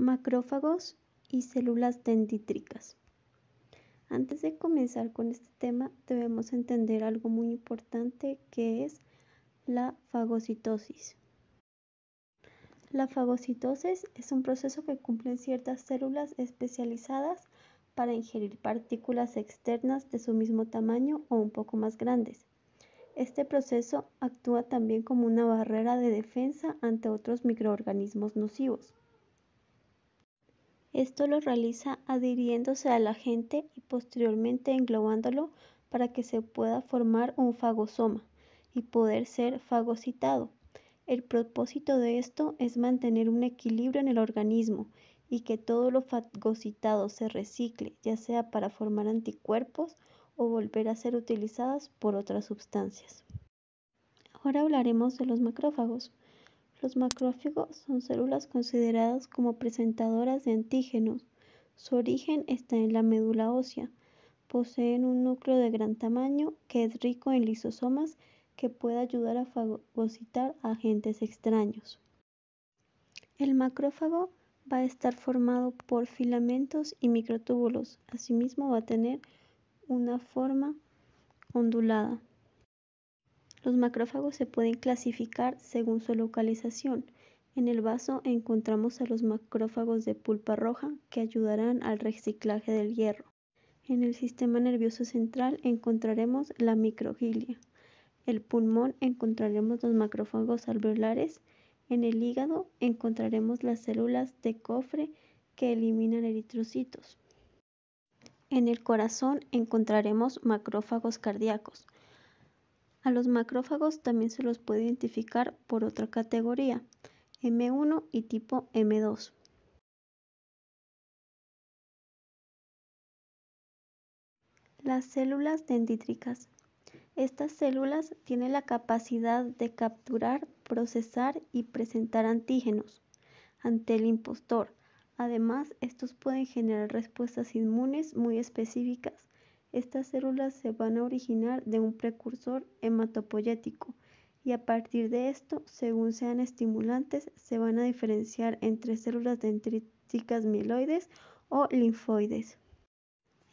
macrófagos y células dentítricas. Antes de comenzar con este tema, debemos entender algo muy importante que es la fagocitosis. La fagocitosis es un proceso que cumplen ciertas células especializadas para ingerir partículas externas de su mismo tamaño o un poco más grandes. Este proceso actúa también como una barrera de defensa ante otros microorganismos nocivos. Esto lo realiza adhiriéndose a la gente y posteriormente englobándolo para que se pueda formar un fagosoma y poder ser fagocitado. El propósito de esto es mantener un equilibrio en el organismo y que todo lo fagocitado se recicle, ya sea para formar anticuerpos o volver a ser utilizadas por otras sustancias. Ahora hablaremos de los macrófagos. Los macrófagos son células consideradas como presentadoras de antígenos. Su origen está en la médula ósea. Poseen un núcleo de gran tamaño que es rico en lisosomas que puede ayudar a fagocitar a agentes extraños. El macrófago va a estar formado por filamentos y microtúbulos. Asimismo va a tener una forma ondulada. Los macrófagos se pueden clasificar según su localización. En el vaso encontramos a los macrófagos de pulpa roja que ayudarán al reciclaje del hierro. En el sistema nervioso central encontraremos la microgilia. El pulmón encontraremos los macrófagos alveolares. En el hígado encontraremos las células de cofre que eliminan eritrocitos. En el corazón encontraremos macrófagos cardíacos. A los macrófagos también se los puede identificar por otra categoría, M1 y tipo M2. Las células dendítricas. Estas células tienen la capacidad de capturar, procesar y presentar antígenos ante el impostor. Además, estos pueden generar respuestas inmunes muy específicas estas células se van a originar de un precursor hematopoyético y a partir de esto, según sean estimulantes, se van a diferenciar entre células dendríticas mieloides o linfoides.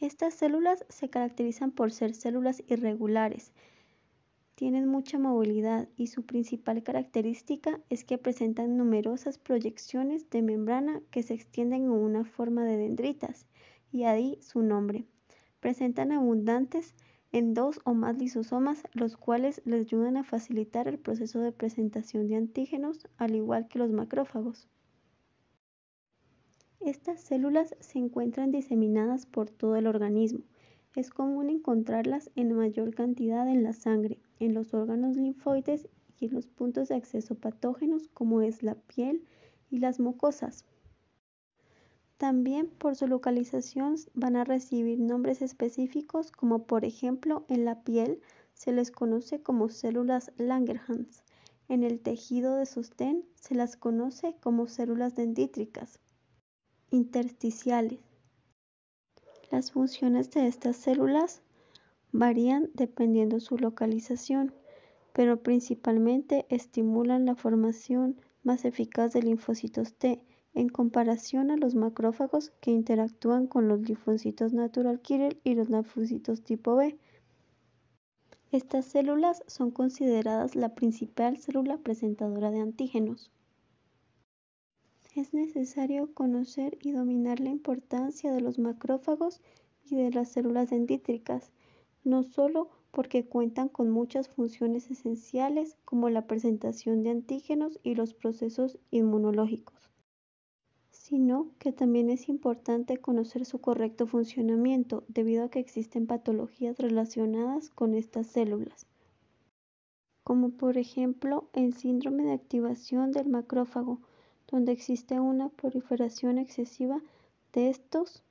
Estas células se caracterizan por ser células irregulares, tienen mucha movilidad y su principal característica es que presentan numerosas proyecciones de membrana que se extienden en una forma de dendritas, y ahí su nombre. Presentan abundantes en dos o más lisosomas, los cuales les ayudan a facilitar el proceso de presentación de antígenos, al igual que los macrófagos. Estas células se encuentran diseminadas por todo el organismo. Es común encontrarlas en mayor cantidad en la sangre, en los órganos linfoides y en los puntos de acceso patógenos como es la piel y las mucosas. También por su localización van a recibir nombres específicos como por ejemplo en la piel se les conoce como células Langerhans, en el tejido de sostén se las conoce como células dendítricas, intersticiales. Las funciones de estas células varían dependiendo su localización, pero principalmente estimulan la formación más eficaz de linfocitos T en comparación a los macrófagos que interactúan con los linfocitos natural killer y los linfocitos tipo B. Estas células son consideradas la principal célula presentadora de antígenos. Es necesario conocer y dominar la importancia de los macrófagos y de las células dendríticas, no solo porque cuentan con muchas funciones esenciales como la presentación de antígenos y los procesos inmunológicos sino que también es importante conocer su correcto funcionamiento debido a que existen patologías relacionadas con estas células, como por ejemplo el síndrome de activación del macrófago, donde existe una proliferación excesiva de estos